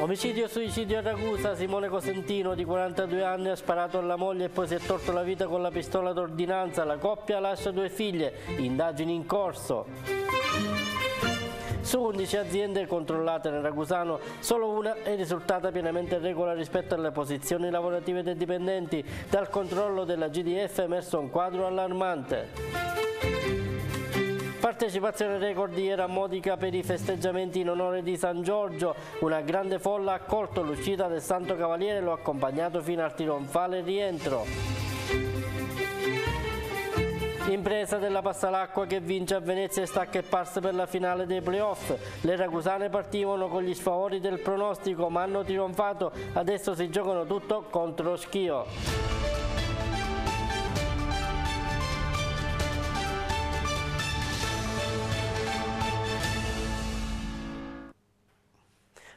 Omicidio e suicidio a Ragusa, Simone Cosentino di 42 anni ha sparato alla moglie e poi si è tolto la vita con la pistola d'ordinanza, la coppia lascia due figlie, indagini in corso. Su 11 aziende controllate nel Ragusano, solo una è risultata pienamente regola rispetto alle posizioni lavorative dei dipendenti. Dal controllo della GDF è emerso un quadro allarmante. Partecipazione record di Era Modica per i festeggiamenti in onore di San Giorgio. Una grande folla ha accolto l'uscita del Santo Cavaliere e lo ha accompagnato fino al trionfale rientro. Impresa della Passalacqua che vince a Venezia e stacca e pars per la finale dei playoff. Le ragusane partivano con gli sfavori del pronostico ma hanno trionfato, adesso si giocano tutto contro lo Schio.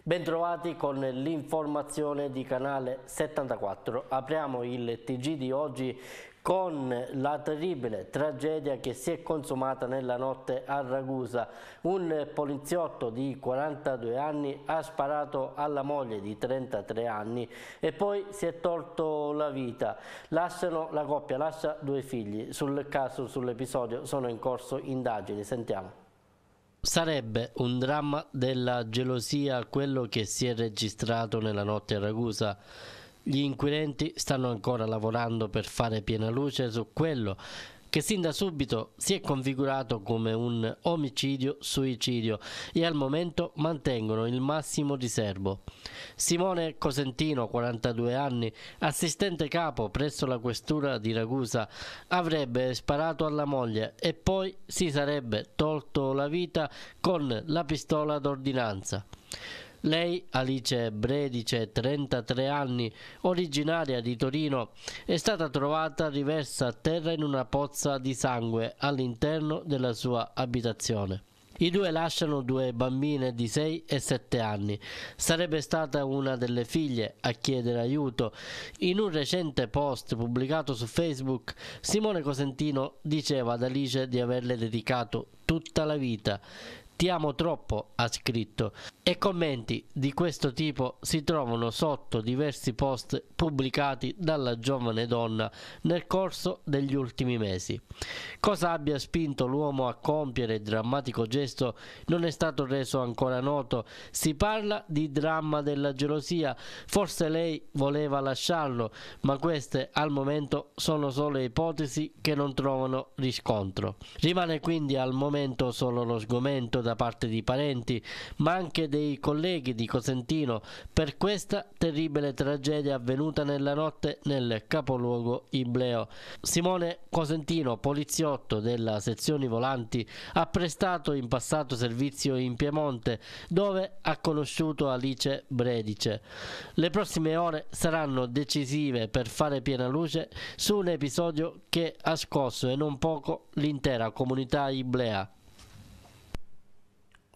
Bentrovati con l'informazione di canale 74. Apriamo il TG di oggi con la terribile tragedia che si è consumata nella notte a Ragusa. Un poliziotto di 42 anni ha sparato alla moglie di 33 anni e poi si è tolto la vita. Lasciano la coppia, lascia due figli. Sul caso, sull'episodio sono in corso indagini. Sentiamo. Sarebbe un dramma della gelosia quello che si è registrato nella notte a Ragusa. Gli inquirenti stanno ancora lavorando per fare piena luce su quello che sin da subito si è configurato come un omicidio-suicidio e al momento mantengono il massimo riservo. Simone Cosentino, 42 anni, assistente capo presso la questura di Ragusa, avrebbe sparato alla moglie e poi si sarebbe tolto la vita con la pistola d'ordinanza. Lei, Alice Bredice, 33 anni, originaria di Torino, è stata trovata riversa a terra in una pozza di sangue all'interno della sua abitazione. I due lasciano due bambine di 6 e 7 anni. Sarebbe stata una delle figlie a chiedere aiuto. In un recente post pubblicato su Facebook, Simone Cosentino diceva ad Alice di averle dedicato tutta la vita ti amo troppo, ha scritto, e commenti di questo tipo si trovano sotto diversi post pubblicati dalla giovane donna nel corso degli ultimi mesi. Cosa abbia spinto l'uomo a compiere il drammatico gesto non è stato reso ancora noto, si parla di dramma della gelosia, forse lei voleva lasciarlo, ma queste al momento sono solo ipotesi che non trovano riscontro. Rimane quindi al momento solo lo sgomento da parte di parenti, ma anche dei colleghi di Cosentino per questa terribile tragedia avvenuta nella notte nel capoluogo Ibleo. Simone Cosentino, poliziotto della sezione volanti, ha prestato in passato servizio in Piemonte, dove ha conosciuto Alice Bredice. Le prossime ore saranno decisive per fare piena luce su un episodio che ha scosso e non poco l'intera comunità iblea.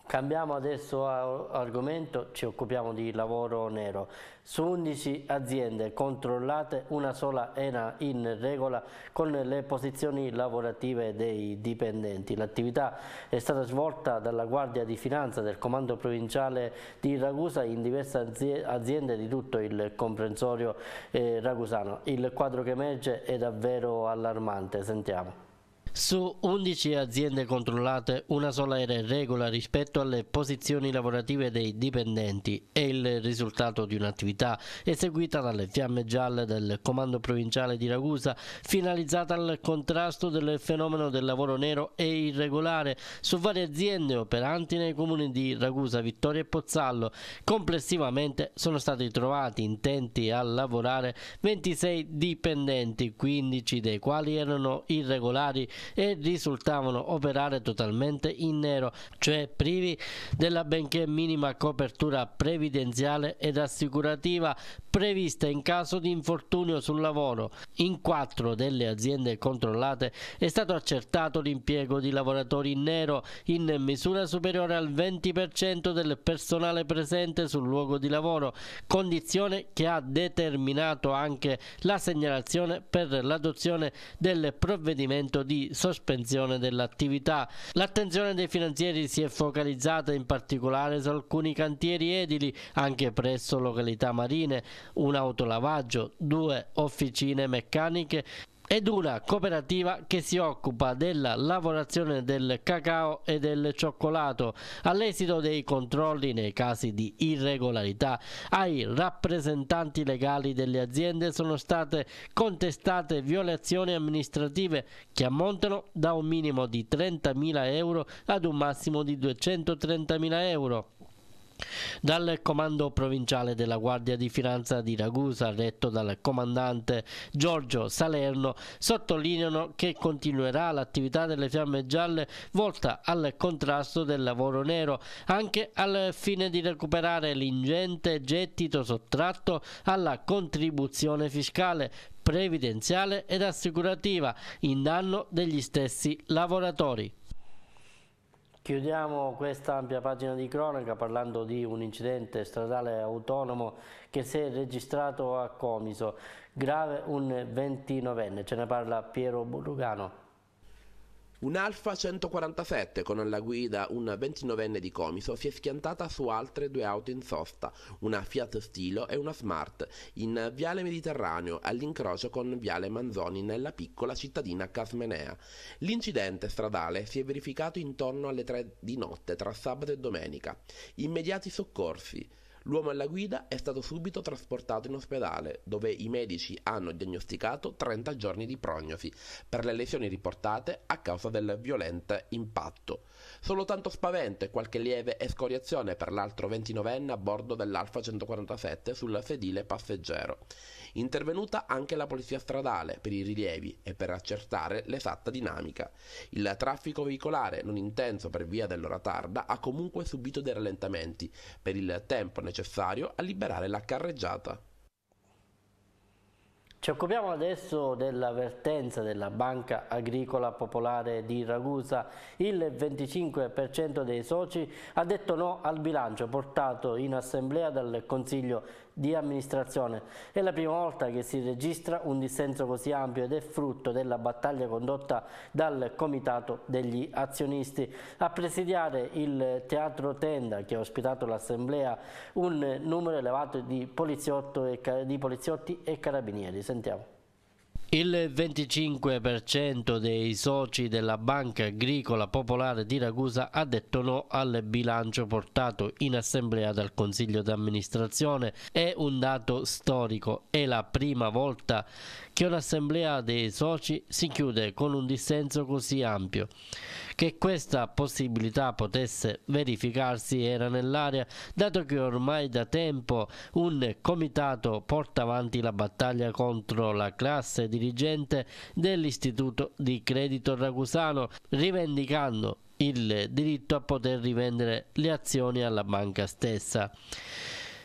Cambiamo adesso argomento, ci occupiamo di lavoro nero. Su 11 aziende controllate, una sola era in regola con le posizioni lavorative dei dipendenti. L'attività è stata svolta dalla Guardia di Finanza del Comando Provinciale di Ragusa in diverse aziende di tutto il comprensorio eh, ragusano. Il quadro che emerge è davvero allarmante, sentiamo. Su 11 aziende controllate una sola era in regola rispetto alle posizioni lavorative dei dipendenti e il risultato di un'attività eseguita dalle fiamme gialle del comando provinciale di Ragusa finalizzata al contrasto del fenomeno del lavoro nero e irregolare su varie aziende operanti nei comuni di Ragusa, Vittoria e Pozzallo. Complessivamente sono stati trovati intenti a lavorare 26 dipendenti, 15 dei quali erano irregolari e risultavano operare totalmente in nero, cioè privi della benché minima copertura previdenziale ed assicurativa prevista in caso di infortunio sul lavoro. In quattro delle aziende controllate è stato accertato l'impiego di lavoratori in nero in misura superiore al 20% del personale presente sul luogo di lavoro, condizione che ha determinato anche la segnalazione per l'adozione del provvedimento di sospensione dell'attività. L'attenzione dei finanzieri si è focalizzata in particolare su alcuni cantieri edili anche presso località marine, un autolavaggio, due officine meccaniche ed una cooperativa che si occupa della lavorazione del cacao e del cioccolato. All'esito dei controlli nei casi di irregolarità ai rappresentanti legali delle aziende sono state contestate violazioni amministrative che ammontano da un minimo di 30.000 euro ad un massimo di 230.000 euro. Dal comando provinciale della Guardia di Finanza di Ragusa, retto dal comandante Giorgio Salerno, sottolineano che continuerà l'attività delle fiamme gialle volta al contrasto del lavoro nero, anche al fine di recuperare l'ingente gettito sottratto alla contribuzione fiscale previdenziale ed assicurativa in danno degli stessi lavoratori. Chiudiamo questa ampia pagina di cronaca parlando di un incidente stradale autonomo che si è registrato a Comiso, grave un ventinovenne, ce ne parla Piero Burrugano. Un Alfa 147 con alla guida un 29enne di Comiso si è schiantata su altre due auto in sosta, una Fiat Stilo e una Smart, in Viale Mediterraneo all'incrocio con Viale Manzoni nella piccola cittadina Casmenea. L'incidente stradale si è verificato intorno alle 3 di notte tra sabato e domenica. Immediati soccorsi L'uomo alla guida è stato subito trasportato in ospedale, dove i medici hanno diagnosticato 30 giorni di prognosi per le lesioni riportate a causa del violento impatto. Solo tanto spavento e qualche lieve escoriazione per l'altro 29enne a bordo dell'Alfa 147 sul sedile passeggero intervenuta anche la polizia stradale per i rilievi e per accertare l'esatta dinamica. Il traffico veicolare, non intenso per via dell'ora tarda, ha comunque subito dei rallentamenti per il tempo necessario a liberare la carreggiata. Ci occupiamo adesso dell'avvertenza della Banca Agricola Popolare di Ragusa. Il 25% dei soci ha detto no al bilancio portato in assemblea dal Consiglio di amministrazione. È la prima volta che si registra un dissenso così ampio ed è frutto della battaglia condotta dal Comitato degli Azionisti. A presidiare il Teatro Tenda, che ha ospitato l'Assemblea, un numero elevato di poliziotti e carabinieri. Sentiamo. Il 25% dei soci della Banca Agricola Popolare di Ragusa ha detto no al bilancio portato in assemblea dal Consiglio d'amministrazione. È un dato storico, è la prima volta che un'assemblea dei soci si chiude con un dissenso così ampio. Che questa possibilità potesse verificarsi era nell'aria, dato che ormai da tempo un comitato porta avanti la battaglia contro la classe di dirigente dell'Istituto di Credito Ragusano, rivendicando il diritto a poter rivendere le azioni alla banca stessa.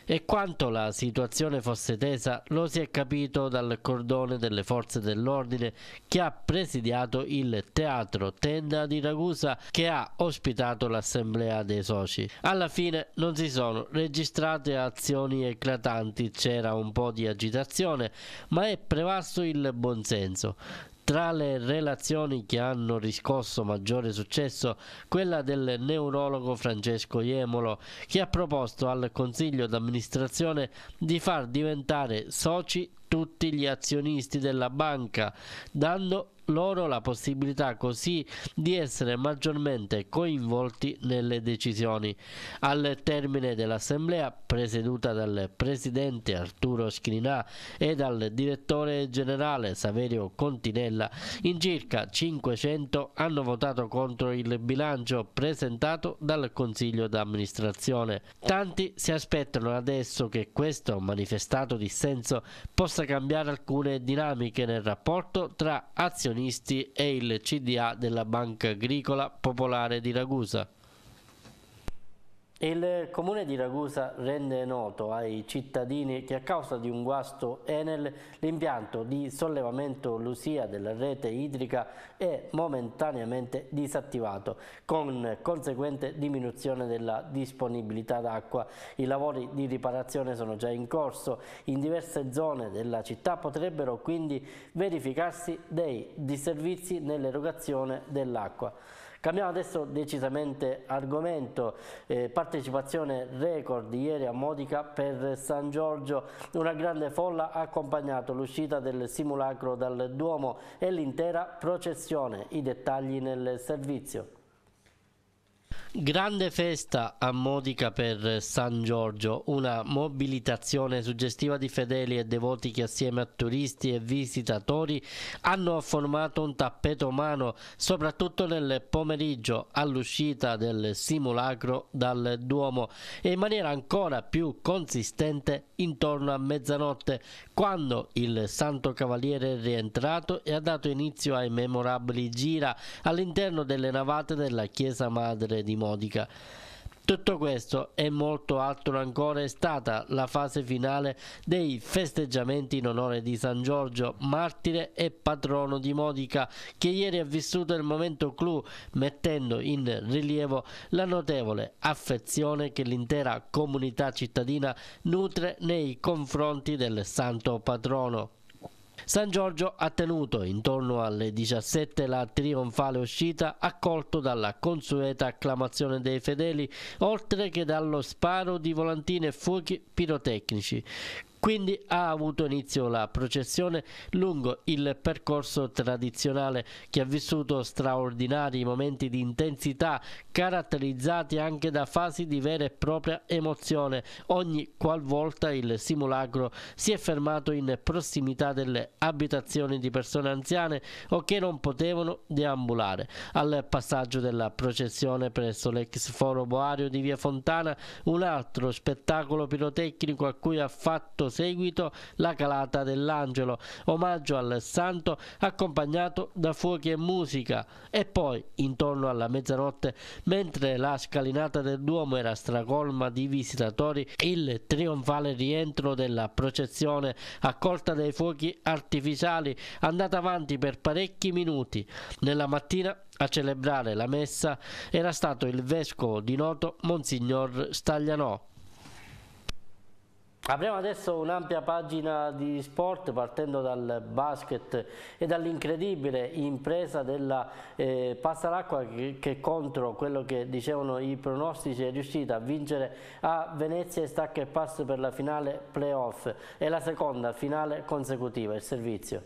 E quanto la situazione fosse tesa lo si è capito dal cordone delle forze dell'ordine che ha presidiato il teatro Tenda di Ragusa che ha ospitato l'assemblea dei soci. Alla fine non si sono registrate azioni eclatanti, c'era un po' di agitazione ma è prevasto il buonsenso. Tra le relazioni che hanno riscosso maggiore successo, quella del neurologo Francesco Iemolo, che ha proposto al Consiglio d'amministrazione di far diventare soci tutti gli azionisti della banca, dando loro la possibilità così di essere maggiormente coinvolti nelle decisioni. Al termine dell'assemblea, presieduta dal presidente Arturo Scrinà e dal direttore generale Saverio Continella, in circa 500 hanno votato contro il bilancio presentato dal Consiglio d'amministrazione. Tanti si aspettano adesso che questo manifestato dissenso possa cambiare alcune dinamiche nel rapporto tra azioni professionisti e il CDA della Banca Agricola Popolare di Ragusa. Il comune di Ragusa rende noto ai cittadini che a causa di un guasto Enel l'impianto di sollevamento Lucia della rete idrica è momentaneamente disattivato con conseguente diminuzione della disponibilità d'acqua. I lavori di riparazione sono già in corso, in diverse zone della città potrebbero quindi verificarsi dei disservizi nell'erogazione dell'acqua. Cambiamo adesso decisamente argomento, eh, partecipazione record ieri a Modica per San Giorgio, una grande folla ha accompagnato l'uscita del simulacro dal Duomo e l'intera processione, i dettagli nel servizio. Grande festa a Modica per San Giorgio, una mobilitazione suggestiva di fedeli e devoti che assieme a turisti e visitatori hanno formato un tappeto umano, soprattutto nel pomeriggio all'uscita del simulacro dal Duomo e in maniera ancora più consistente intorno a mezzanotte, quando il Santo Cavaliere è rientrato e ha dato inizio ai memorabili gira all'interno delle navate della Chiesa Madre di Modica modica. Tutto questo e molto altro ancora è stata la fase finale dei festeggiamenti in onore di San Giorgio, martire e patrono di Modica, che ieri ha vissuto il momento clou, mettendo in rilievo la notevole affezione che l'intera comunità cittadina nutre nei confronti del santo patrono. San Giorgio ha tenuto intorno alle 17 la trionfale uscita accolto dalla consueta acclamazione dei fedeli oltre che dallo sparo di volantine e fuochi pirotecnici. Quindi ha avuto inizio la processione lungo il percorso tradizionale che ha vissuto straordinari momenti di intensità caratterizzati anche da fasi di vera e propria emozione ogni qualvolta il simulacro si è fermato in prossimità delle abitazioni di persone anziane o che non potevano deambulare. Al passaggio della processione presso l'ex foro boario di Via Fontana un altro spettacolo pirotecnico a cui ha fatto seguito la calata dell'angelo, omaggio al santo accompagnato da fuochi e musica e poi intorno alla mezzanotte mentre la scalinata del Duomo era stracolma di visitatori il trionfale rientro della processione accolta dai fuochi artificiali andata avanti per parecchi minuti. Nella mattina a celebrare la messa era stato il vescovo di Noto Monsignor Staglianò. Apriamo adesso un'ampia pagina di sport partendo dal basket e dall'incredibile impresa della eh, Passaracqua che, che, contro quello che dicevano i pronostici è riuscita a vincere a Venezia e stacca e passo per la finale playoff. È la seconda finale consecutiva, il servizio.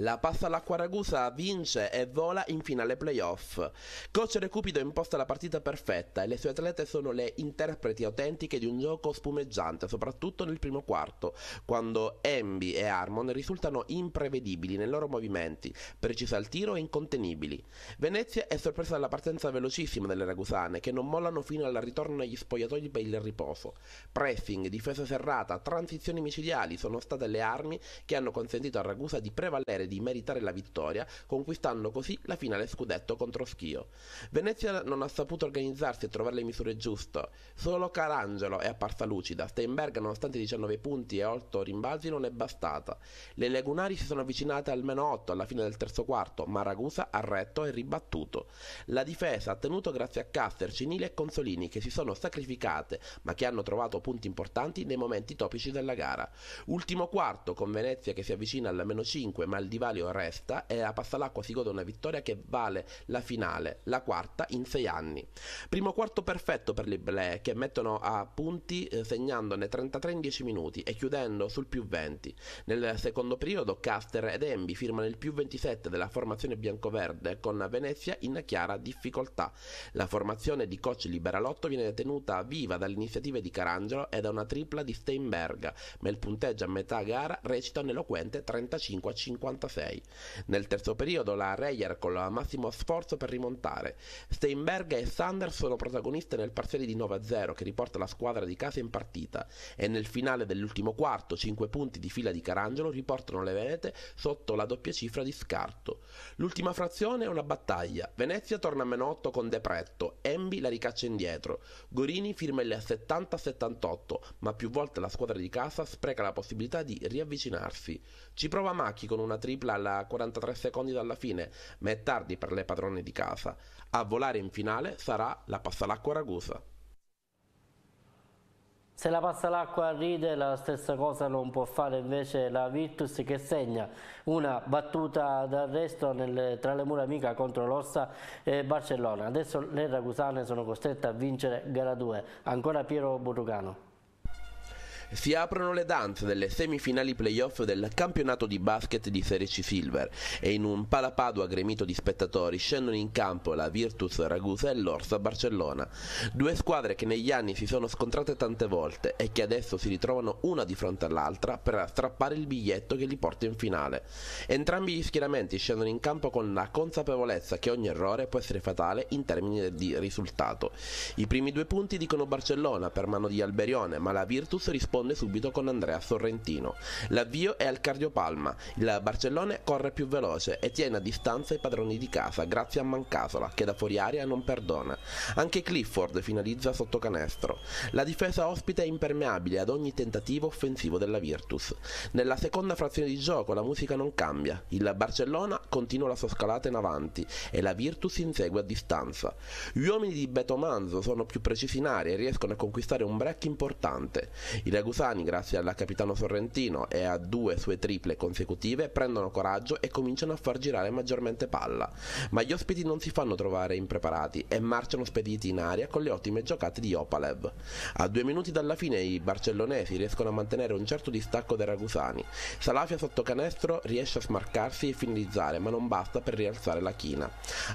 La passa all'acqua ragusa, vince e vola in finale playoff. Coach De Cupido imposta la partita perfetta e le sue atlete sono le interpreti autentiche di un gioco spumeggiante, soprattutto nel primo quarto, quando Embi e Harmon risultano imprevedibili nei loro movimenti, precisi al tiro e incontenibili. Venezia è sorpresa dalla partenza velocissima delle ragusane, che non mollano fino al ritorno negli spogliatoi per il riposo. Pressing, difesa serrata, transizioni micidiali sono state le armi che hanno consentito a Ragusa di prevalere decidere di meritare la vittoria, conquistando così la finale scudetto contro Schio. Venezia non ha saputo organizzarsi e trovare le misure giuste. Solo Carangelo è apparsa lucida. Steinberg, nonostante 19 punti e 8 rimbalzi, non è bastata. Le Legunari si sono avvicinate almeno 8 alla fine del terzo quarto, ma Ragusa ha retto e ribattuto. La difesa ha tenuto grazie a Caster, Cinile e Consolini che si sono sacrificate, ma che hanno trovato punti importanti nei momenti topici della gara. Ultimo quarto con Venezia che si avvicina alla meno 5, ma il Divario resta e a Passalacqua si gode una vittoria che vale la finale, la quarta in sei anni. Primo quarto perfetto per le Ble che mettono a punti eh, segnandone 33 in 10 minuti e chiudendo sul più 20. Nel secondo periodo Caster ed Embi firmano il più 27 della formazione biancoverde con Venezia in chiara difficoltà. La formazione di coach Liberalotto viene tenuta viva dalle iniziative di Carangelo e da una tripla di Steinberg, ma il punteggio a metà gara recita un eloquente 35 a 53. 66. Nel terzo periodo la Reyer collava massimo sforzo per rimontare. Steinberg e Sanders sono protagoniste nel parziale di 9-0 che riporta la squadra di casa in partita e nel finale dell'ultimo quarto 5 punti di fila di Carangelo riportano le Venete sotto la doppia cifra di scarto. L'ultima frazione è una battaglia. Venezia torna a meno 8 con Depretto, Embi la ricaccia indietro. Gorini firma il 70-78, ma più volte la squadra di casa spreca la possibilità di riavvicinarsi. Ci prova Macchi con una tripla tripla alla 43 secondi dalla fine, ma è tardi per le padrone di casa. A volare in finale sarà la Passalacqua Ragusa. Se la passa l'acqua ride, la stessa cosa non può fare invece la Virtus che segna una battuta d'arresto tra le mura amica contro l'Orsa e Barcellona. Adesso le ragusane sono costrette a vincere gara 2. Ancora Piero Burrucano si aprono le danze delle semifinali playoff del campionato di basket di Serie C Silver e in un palapado aggremito di spettatori scendono in campo la Virtus Ragusa e l'Orsa Barcellona, due squadre che negli anni si sono scontrate tante volte e che adesso si ritrovano una di fronte all'altra per strappare il biglietto che li porta in finale. Entrambi gli schieramenti scendono in campo con la consapevolezza che ogni errore può essere fatale in termini di risultato. I primi due punti dicono Barcellona per mano di Alberione, ma la Virtus risponde risponde subito con Andrea Sorrentino. L'avvio è al cardiopalma, il Barcellone corre più veloce e tiene a distanza i padroni di casa grazie a Mancasola che da fuori aria non perdona. Anche Clifford finalizza sotto canestro. La difesa ospite è impermeabile ad ogni tentativo offensivo della Virtus. Nella seconda frazione di gioco la musica non cambia, il Barcellona continua la sua scalata in avanti e la Virtus insegue a distanza. Gli uomini di Beto Manzo sono più precisi in aria e riescono a conquistare un break importante. Il Gusani, grazie al capitano Sorrentino e a due sue triple consecutive, prendono coraggio e cominciano a far girare maggiormente palla. Ma gli ospiti non si fanno trovare impreparati e marciano spediti in aria con le ottime giocate di Opalev. A due minuti dalla fine i barcellonesi riescono a mantenere un certo distacco dai ragusani. Salafia sotto canestro riesce a smarcarsi e finalizzare, ma non basta per rialzare la china.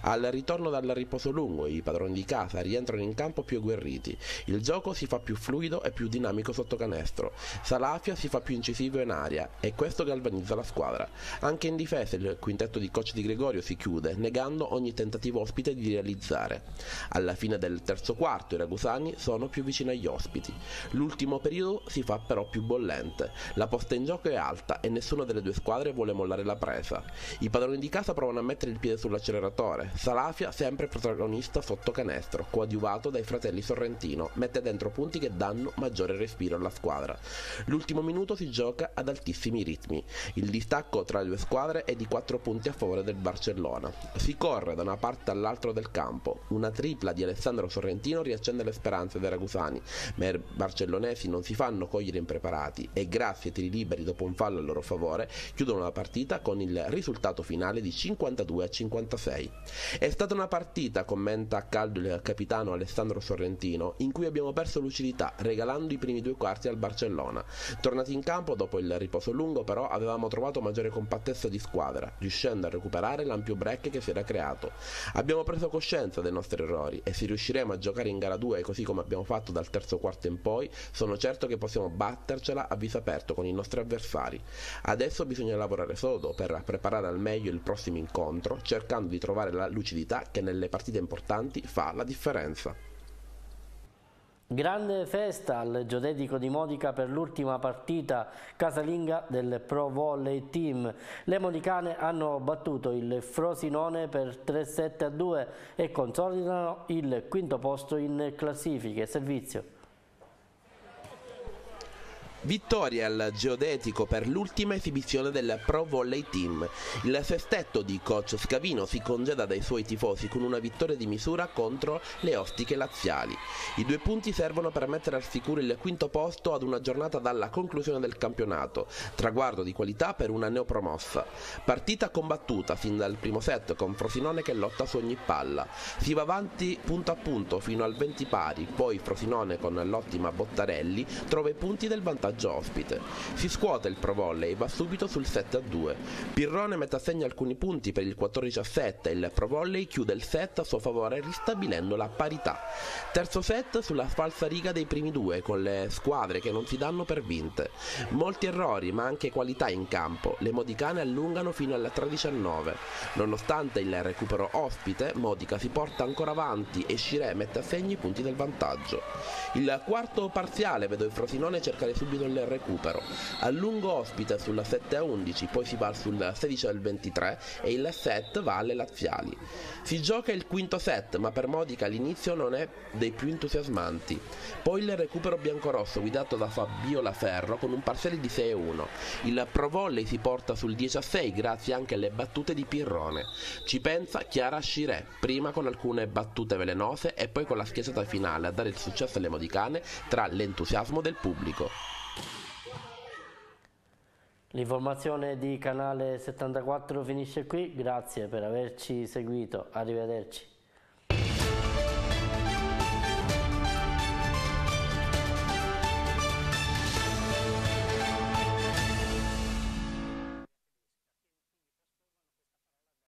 Al ritorno dal riposo lungo i padroni di casa rientrano in campo più agguerriti. Il gioco si fa più fluido e più dinamico sotto canestro destro. Salafia si fa più incisivo in aria e questo galvanizza la squadra. Anche in difesa il quintetto di coach di Gregorio si chiude, negando ogni tentativo ospite di realizzare. Alla fine del terzo quarto i ragusani sono più vicini agli ospiti. L'ultimo periodo si fa però più bollente. La posta in gioco è alta e nessuna delle due squadre vuole mollare la presa. I padroni di casa provano a mettere il piede sull'acceleratore. Salafia, sempre protagonista sotto canestro, coadiuvato dai fratelli Sorrentino, mette dentro punti che danno maggiore respiro alla squadra squadra. L'ultimo minuto si gioca ad altissimi ritmi. Il distacco tra le due squadre è di 4 punti a favore del Barcellona. Si corre da una parte all'altra del campo. Una tripla di Alessandro Sorrentino riaccende le speranze dei ragusani, ma i barcellonesi non si fanno cogliere impreparati e grazie ai tiri liberi dopo un fallo a loro favore chiudono la partita con il risultato finale di 52 a 56. È stata una partita, commenta a caldo il capitano Alessandro Sorrentino, in cui abbiamo perso lucidità regalando i primi due quarti al Barcellona. Tornati in campo dopo il riposo lungo però avevamo trovato maggiore compattezza di squadra, riuscendo a recuperare l'ampio break che si era creato. Abbiamo preso coscienza dei nostri errori e se riusciremo a giocare in gara 2 così come abbiamo fatto dal terzo quarto in poi, sono certo che possiamo battercela a viso aperto con i nostri avversari. Adesso bisogna lavorare sodo per preparare al meglio il prossimo incontro, cercando di trovare la lucidità che nelle partite importanti fa la differenza. Grande festa al geodetico di Modica per l'ultima partita casalinga del Pro Volley Team. Le modicane hanno battuto il Frosinone per 3-7-2 e consolidano il quinto posto in classifiche. Servizio. Vittoria al geodetico per l'ultima esibizione del Pro Volley Team. Il sestetto di coach Scavino si congeda dai suoi tifosi con una vittoria di misura contro le ostiche laziali. I due punti servono per mettere al sicuro il quinto posto ad una giornata dalla conclusione del campionato, traguardo di qualità per una neopromossa. Partita combattuta sin dal primo set con Frosinone che lotta su ogni palla. Si va avanti punto a punto fino al 20 pari, poi Frosinone con l'ottima Bottarelli trova i punti del vantaggio vantaggio ospite. Si scuote il Pro Volley, va subito sul 7 a 2. Pirrone mette a segno alcuni punti per il 14 a 7, il Pro Volley chiude il set a suo favore ristabilendo la parità. Terzo set sulla falsa riga dei primi due, con le squadre che non si danno per vinte. Molti errori, ma anche qualità in campo. Le modicane allungano fino alla 3-19. Nonostante il recupero ospite, Modica si porta ancora avanti e Shire mette a segno i punti del vantaggio. Il quarto parziale vedo il Frosinone cercare subito subito il recupero. A lungo ospita sulla 7 a 11, poi si va sul 16 al 23 e il set va alle laziali. Si gioca il quinto set, ma per Modica all'inizio non è dei più entusiasmanti. Poi il recupero biancorosso guidato da Fabio Laferro con un parziale di 6 a 1. Il pro volley si porta sul 10 a 6 grazie anche alle battute di Pirrone. Ci pensa Chiara Scirè, prima con alcune battute velenose e poi con la schiacciata finale a dare il successo alle modicane tra l'entusiasmo del pubblico. L'informazione di canale 74 finisce qui, grazie per averci seguito, arrivederci.